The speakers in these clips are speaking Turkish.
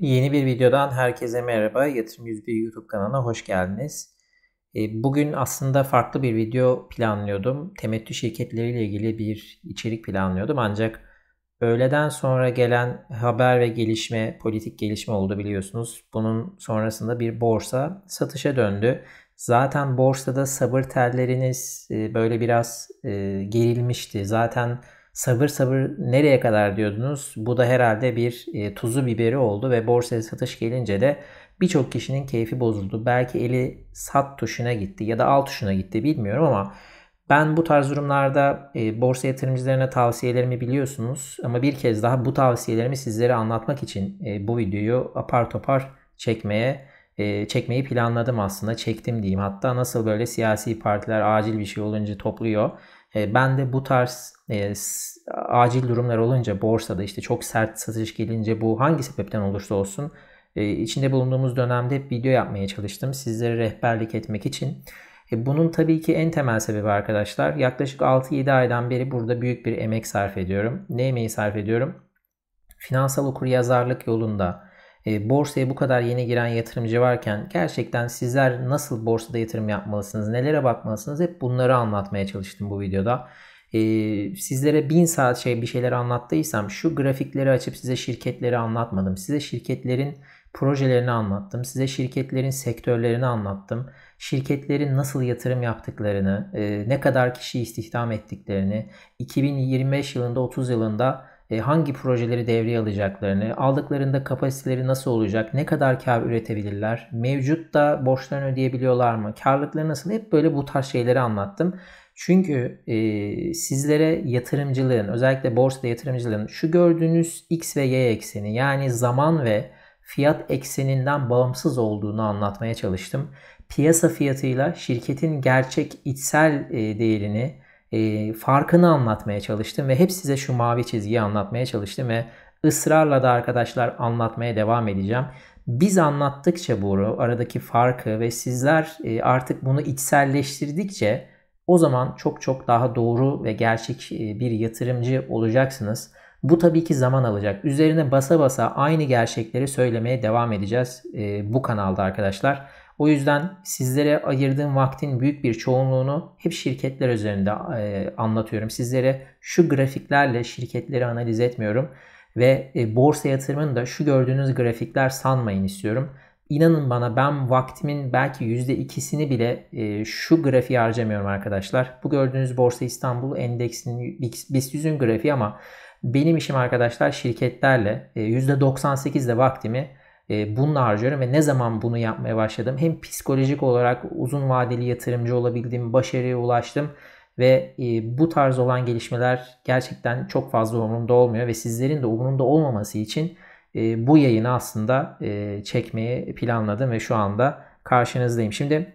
Yeni bir videodan herkese merhaba. Yatırım 101 YouTube kanalına hoş geldiniz. E, bugün aslında farklı bir video planlıyordum. Temettü şirketleriyle ilgili bir içerik planlıyordum. Ancak öğleden sonra gelen haber ve gelişme, politik gelişme oldu biliyorsunuz. Bunun sonrasında bir borsa satışa döndü. Zaten borsada sabır telleriniz e, böyle biraz e, gerilmişti. Zaten Sabır sabır nereye kadar diyordunuz? Bu da herhalde bir e, tuzu biberi oldu ve borsaya satış gelince de birçok kişinin keyfi bozuldu. Belki eli sat tuşuna gitti ya da al tuşuna gitti bilmiyorum ama ben bu tarz durumlarda e, borsa yatırımcılarına tavsiyelerimi biliyorsunuz ama bir kez daha bu tavsiyelerimi sizlere anlatmak için e, bu videoyu apar topar çekmeye e, çekmeyi planladım aslında. Çektim diyeyim. Hatta nasıl böyle siyasi partiler acil bir şey olunca topluyor. E, ben de bu tarz e, acil durumlar olunca borsada işte çok sert satış gelince bu hangi sebepten olursa olsun e, içinde bulunduğumuz dönemde video yapmaya çalıştım. Sizlere rehberlik etmek için. E, bunun tabii ki en temel sebebi arkadaşlar yaklaşık 6-7 aydan beri burada büyük bir emek sarf ediyorum. Ne emeği sarf ediyorum? Finansal okuryazarlık yolunda ee, borsaya bu kadar yeni giren yatırımcı varken gerçekten sizler nasıl borsada yatırım yapmalısınız, nelere bakmalısınız hep bunları anlatmaya çalıştım bu videoda. Ee, sizlere bin saat şey bir şeyler anlattıysam şu grafikleri açıp size şirketleri anlatmadım. Size şirketlerin projelerini anlattım. Size şirketlerin sektörlerini anlattım. Şirketlerin nasıl yatırım yaptıklarını, e, ne kadar kişi istihdam ettiklerini, 2025 yılında 30 yılında e, hangi projeleri devreye alacaklarını, aldıklarında kapasiteleri nasıl olacak, ne kadar kar üretebilirler, mevcut da borçlarını ödeyebiliyorlar mı, karlılıkları nasıl hep böyle bu tarz şeyleri anlattım. Çünkü e, sizlere yatırımcılığın özellikle borsada yatırımcılığın şu gördüğünüz x ve y ekseni yani zaman ve fiyat ekseninden bağımsız olduğunu anlatmaya çalıştım. Piyasa fiyatıyla şirketin gerçek içsel e, değerini e, farkını anlatmaya çalıştım ve hep size şu mavi çizgiyi anlatmaya çalıştım ve ısrarla da arkadaşlar anlatmaya devam edeceğim. Biz anlattıkça bu aradaki farkı ve sizler e, artık bunu içselleştirdikçe o zaman çok çok daha doğru ve gerçek bir yatırımcı olacaksınız. Bu tabii ki zaman alacak. Üzerine basa basa aynı gerçekleri söylemeye devam edeceğiz bu kanalda arkadaşlar. O yüzden sizlere ayırdığım vaktin büyük bir çoğunluğunu hep şirketler üzerinde e, anlatıyorum. Sizlere şu grafiklerle şirketleri analiz etmiyorum ve e, borsa yatırımını da şu gördüğünüz grafikler sanmayın istiyorum. İnanın bana ben vaktimin belki %2'sini bile e, şu grafiği harcamıyorum arkadaşlar. Bu gördüğünüz Borsa İstanbul Endeksinin BIST 100'ün grafiği ama benim işim arkadaşlar şirketlerle e, %98 de vaktimi ee, bununla harcıyorum ve ne zaman bunu yapmaya başladım hem psikolojik olarak uzun vadeli yatırımcı olabildim, başarıya ulaştım ve e, bu tarz olan gelişmeler gerçekten çok fazla umurumda olmuyor ve sizlerin de umurumda olmaması için e, bu yayını aslında e, çekmeyi planladım ve şu anda karşınızdayım. Şimdi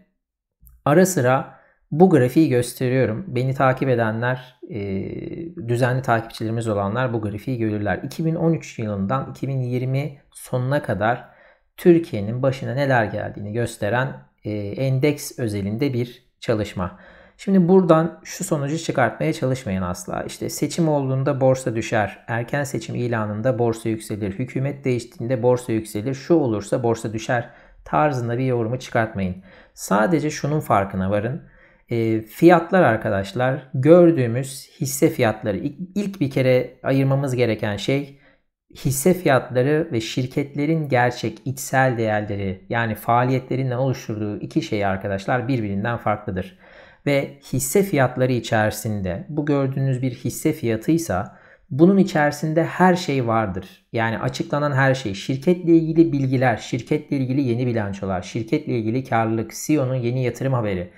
ara sıra bu grafiği gösteriyorum. Beni takip edenler, e, düzenli takipçilerimiz olanlar bu grafiği görürler. 2013 yılından 2020 sonuna kadar Türkiye'nin başına neler geldiğini gösteren e, endeks özelinde bir çalışma. Şimdi buradan şu sonucu çıkartmaya çalışmayın asla. İşte seçim olduğunda borsa düşer, erken seçim ilanında borsa yükselir, hükümet değiştiğinde borsa yükselir, şu olursa borsa düşer tarzında bir yorumu çıkartmayın. Sadece şunun farkına varın. E, fiyatlar arkadaşlar gördüğümüz hisse fiyatları ilk bir kere ayırmamız gereken şey hisse fiyatları ve şirketlerin gerçek içsel değerleri yani faaliyetlerinden oluşturduğu iki şey arkadaşlar birbirinden farklıdır. Ve hisse fiyatları içerisinde bu gördüğünüz bir hisse fiyatıysa bunun içerisinde her şey vardır. Yani açıklanan her şey, şirketle ilgili bilgiler, şirketle ilgili yeni bilançolar, şirketle ilgili karlılık, CEO'nun yeni yatırım haberi,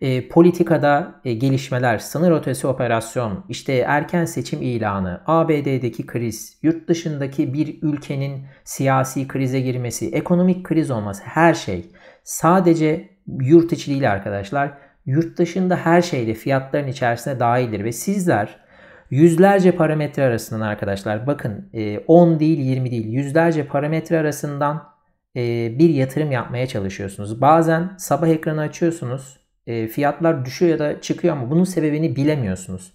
e, politikada e, gelişmeler, sınır ötesi operasyon, işte erken seçim ilanı, ABD'deki kriz, yurt dışındaki bir ülkenin siyasi krize girmesi, ekonomik kriz olması her şey sadece yurt içi değil arkadaşlar. Yurt dışında her şeyde fiyatların içerisine dahildir ve sizler yüzlerce parametre arasından arkadaşlar bakın 10 e, değil 20 değil yüzlerce parametre arasından e, bir yatırım yapmaya çalışıyorsunuz. Bazen sabah ekranı açıyorsunuz e, fiyatlar düşüyor ya da çıkıyor ama bunun sebebini bilemiyorsunuz.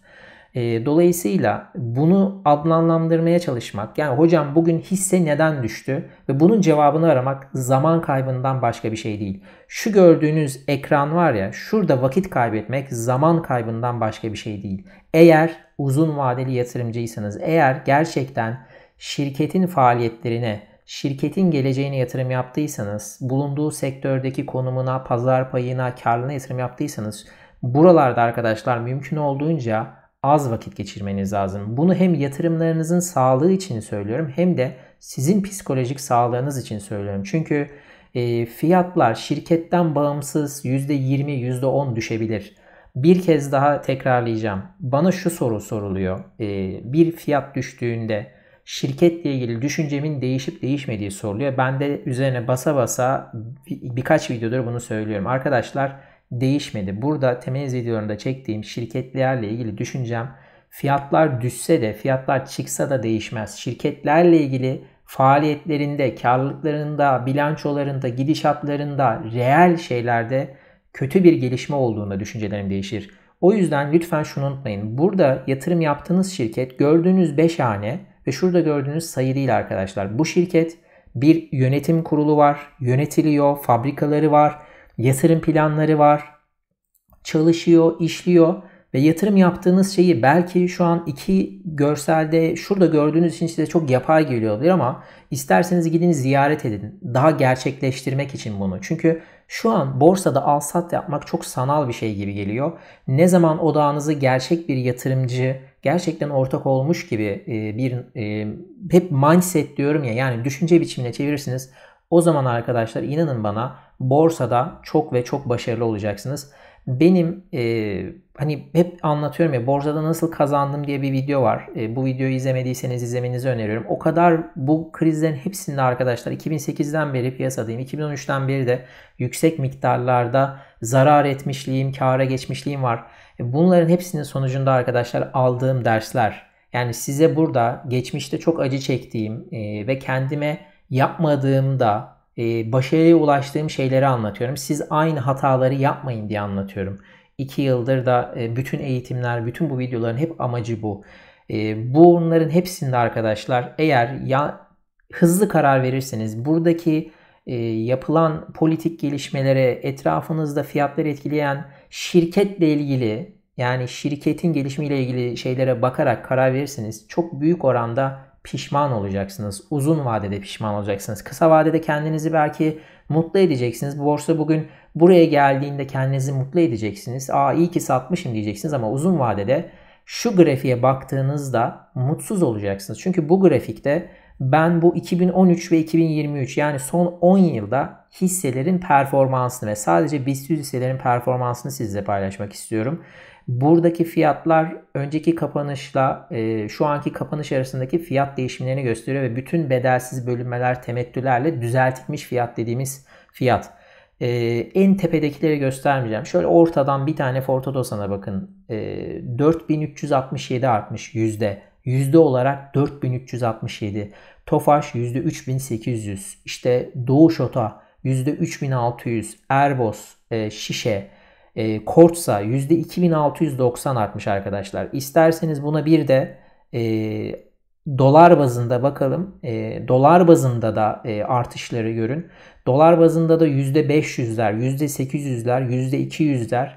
E, dolayısıyla bunu adlandırmaya çalışmak yani hocam bugün hisse neden düştü ve bunun cevabını aramak zaman kaybından başka bir şey değil. Şu gördüğünüz ekran var ya şurada vakit kaybetmek zaman kaybından başka bir şey değil. Eğer uzun vadeli yatırımcıysanız eğer gerçekten şirketin faaliyetlerine şirketin geleceğine yatırım yaptıysanız, bulunduğu sektördeki konumuna, pazar payına, karlına yatırım yaptıysanız buralarda arkadaşlar mümkün olduğunca az vakit geçirmeniz lazım. Bunu hem yatırımlarınızın sağlığı için söylüyorum hem de sizin psikolojik sağlığınız için söylüyorum. Çünkü e, fiyatlar şirketten bağımsız %20, %10 düşebilir. Bir kez daha tekrarlayacağım. Bana şu soru soruluyor. E, bir fiyat düştüğünde şirketle ilgili düşüncemin değişip değişmediği soruluyor. Ben de üzerine basa basa birkaç videodur bunu söylüyorum. Arkadaşlar değişmedi. Burada temel videolarında çektiğim şirketlerle ilgili düşüncem fiyatlar düşse de fiyatlar çıksa da değişmez. Şirketlerle ilgili faaliyetlerinde, karlılıklarında, bilançolarında, gidişatlarında, reel şeylerde kötü bir gelişme olduğunda düşüncelerim değişir. O yüzden lütfen şunu unutmayın. Burada yatırım yaptığınız şirket gördüğünüz 5 hane ve şurada gördüğünüz sayı değil arkadaşlar. Bu şirket bir yönetim kurulu var, yönetiliyor, fabrikaları var, yatırım planları var, çalışıyor, işliyor ve yatırım yaptığınız şeyi belki şu an iki görselde şurada gördüğünüz için size çok yapay geliyor olabilir ama isterseniz gidin ziyaret edin. Daha gerçekleştirmek için bunu. Çünkü şu an borsada al sat yapmak çok sanal bir şey gibi geliyor. Ne zaman odağınızı gerçek bir yatırımcı gerçekten ortak olmuş gibi e, bir e, hep mindset diyorum ya yani düşünce biçimine çevirirsiniz. O zaman arkadaşlar inanın bana borsada çok ve çok başarılı olacaksınız. Benim e, hani hep anlatıyorum ya borsada nasıl kazandım diye bir video var. E, bu videoyu izlemediyseniz izlemenizi öneriyorum. O kadar bu krizlerin hepsinde arkadaşlar 2008'den beri piyasadayım. 2013'ten beri de yüksek miktarlarda zarar etmişliğim, kâra geçmişliğim var. Bunların hepsinin sonucunda arkadaşlar aldığım dersler yani size burada geçmişte çok acı çektiğim e, ve kendime yapmadığımda e, başarıya ulaştığım şeyleri anlatıyorum. Siz aynı hataları yapmayın diye anlatıyorum. İki yıldır da e, bütün eğitimler, bütün bu videoların hep amacı bu. E, bunların hepsinde arkadaşlar eğer ya hızlı karar verirseniz buradaki e, yapılan politik gelişmelere, etrafınızda fiyatları etkileyen şirketle ilgili yani şirketin gelişimiyle ilgili şeylere bakarak karar verirseniz çok büyük oranda pişman olacaksınız. Uzun vadede pişman olacaksınız. Kısa vadede kendinizi belki mutlu edeceksiniz. Borsa bugün buraya geldiğinde kendinizi mutlu edeceksiniz. Aa iyi ki satmışım diyeceksiniz ama uzun vadede şu grafiğe baktığınızda mutsuz olacaksınız. Çünkü bu grafikte ben bu 2013 ve 2023 yani son 10 yılda hisselerin performansını ve sadece BIST hisselerin performansını sizle paylaşmak istiyorum. Buradaki fiyatlar önceki kapanışla e, şu anki kapanış arasındaki fiyat değişimlerini gösteriyor ve bütün bedelsiz bölünmeler temettülerle düzeltilmiş fiyat dediğimiz fiyat. E, en tepedekileri göstermeyeceğim. Şöyle ortadan bir tane Fortodosan'a bakın. E, 4367 artmış yüzde Yüzde olarak 4367. Tofaş %3800. İşte Doğu Şota yüzde %3600. Erbos, e, Şişe, e, Kortsa %2690 artmış arkadaşlar. İsterseniz buna bir de e, dolar bazında bakalım. E, dolar bazında da e, artışları görün. Dolar bazında da yüzde %500'ler, %800'ler, %200'ler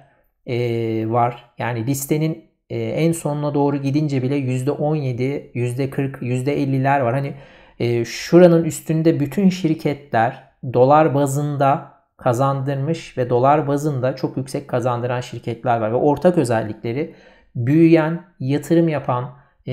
e, var. Yani listenin e, en sonuna doğru gidince bile %17, %40, %50'ler var. Hani e, şuranın üstünde bütün şirketler dolar bazında kazandırmış ve dolar bazında çok yüksek kazandıran şirketler var. Ve ortak özellikleri büyüyen, yatırım yapan, e,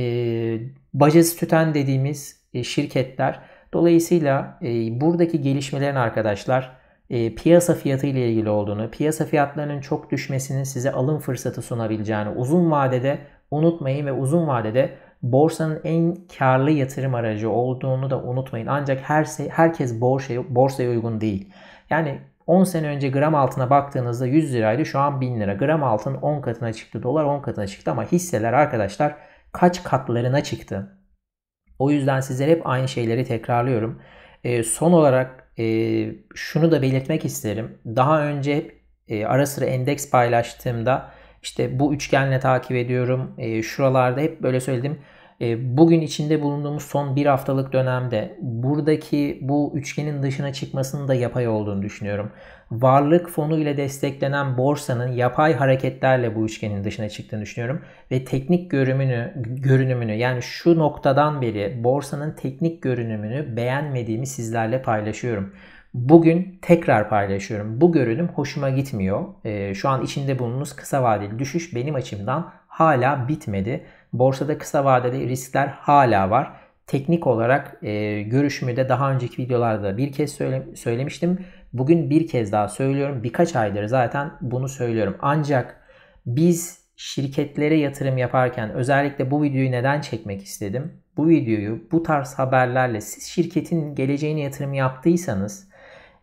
bacası tüten dediğimiz e, şirketler. Dolayısıyla e, buradaki gelişmelerin arkadaşlar e, piyasa fiyatı ile ilgili olduğunu, piyasa fiyatlarının çok düşmesinin size alım fırsatı sunabileceğini uzun vadede unutmayın ve uzun vadede borsanın en karlı yatırım aracı olduğunu da unutmayın. Ancak her herkes borsaya, borsaya uygun değil. Yani 10 sene önce gram altına baktığınızda 100 liraydı şu an 1000 lira. Gram altın 10 katına çıktı, dolar 10 katına çıktı ama hisseler arkadaşlar kaç katlarına çıktı. O yüzden sizlere hep aynı şeyleri tekrarlıyorum. E, son olarak e, şunu da belirtmek isterim. Daha önce hep e, ara sıra endeks paylaştığımda işte bu üçgenle takip ediyorum. E, şuralarda hep böyle söyledim. Ee, bugün içinde bulunduğumuz son bir haftalık dönemde buradaki bu üçgenin dışına çıkmasının da yapay olduğunu düşünüyorum. Varlık fonu ile desteklenen borsanın yapay hareketlerle bu üçgenin dışına çıktığını düşünüyorum. Ve teknik görünümünü, görünümünü yani şu noktadan beri borsanın teknik görünümünü beğenmediğimi sizlerle paylaşıyorum. Bugün tekrar paylaşıyorum. Bu görünüm hoşuma gitmiyor. Ee, şu an içinde bulunduğumuz kısa vadeli düşüş benim açımdan hala bitmedi Borsada kısa vadeli riskler hala var. Teknik olarak e, görüşümü de daha önceki videolarda bir kez söyle, söylemiştim. Bugün bir kez daha söylüyorum. Birkaç aydır zaten bunu söylüyorum. Ancak biz şirketlere yatırım yaparken özellikle bu videoyu neden çekmek istedim? Bu videoyu bu tarz haberlerle siz şirketin geleceğine yatırım yaptıysanız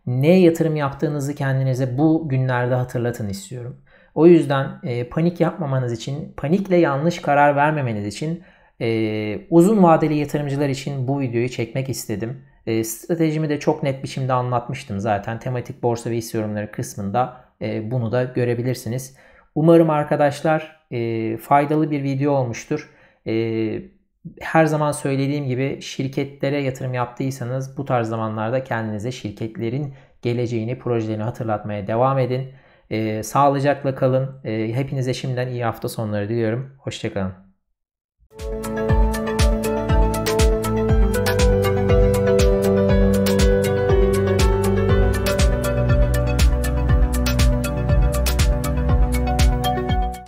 ne yatırım yaptığınızı kendinize bu günlerde hatırlatın istiyorum. O yüzden e, panik yapmamanız için, panikle yanlış karar vermemeniz için e, uzun vadeli yatırımcılar için bu videoyu çekmek istedim. E, stratejimi de çok net biçimde anlatmıştım zaten. Tematik borsa ve hisse yorumları kısmında e, bunu da görebilirsiniz. Umarım arkadaşlar e, faydalı bir video olmuştur. E, her zaman söylediğim gibi şirketlere yatırım yaptıysanız bu tarz zamanlarda kendinize şirketlerin geleceğini, projelerini hatırlatmaya devam edin. E, sağlıcakla kalın. E, hepinize şimdiden iyi hafta sonları diliyorum. Hoşçakalın.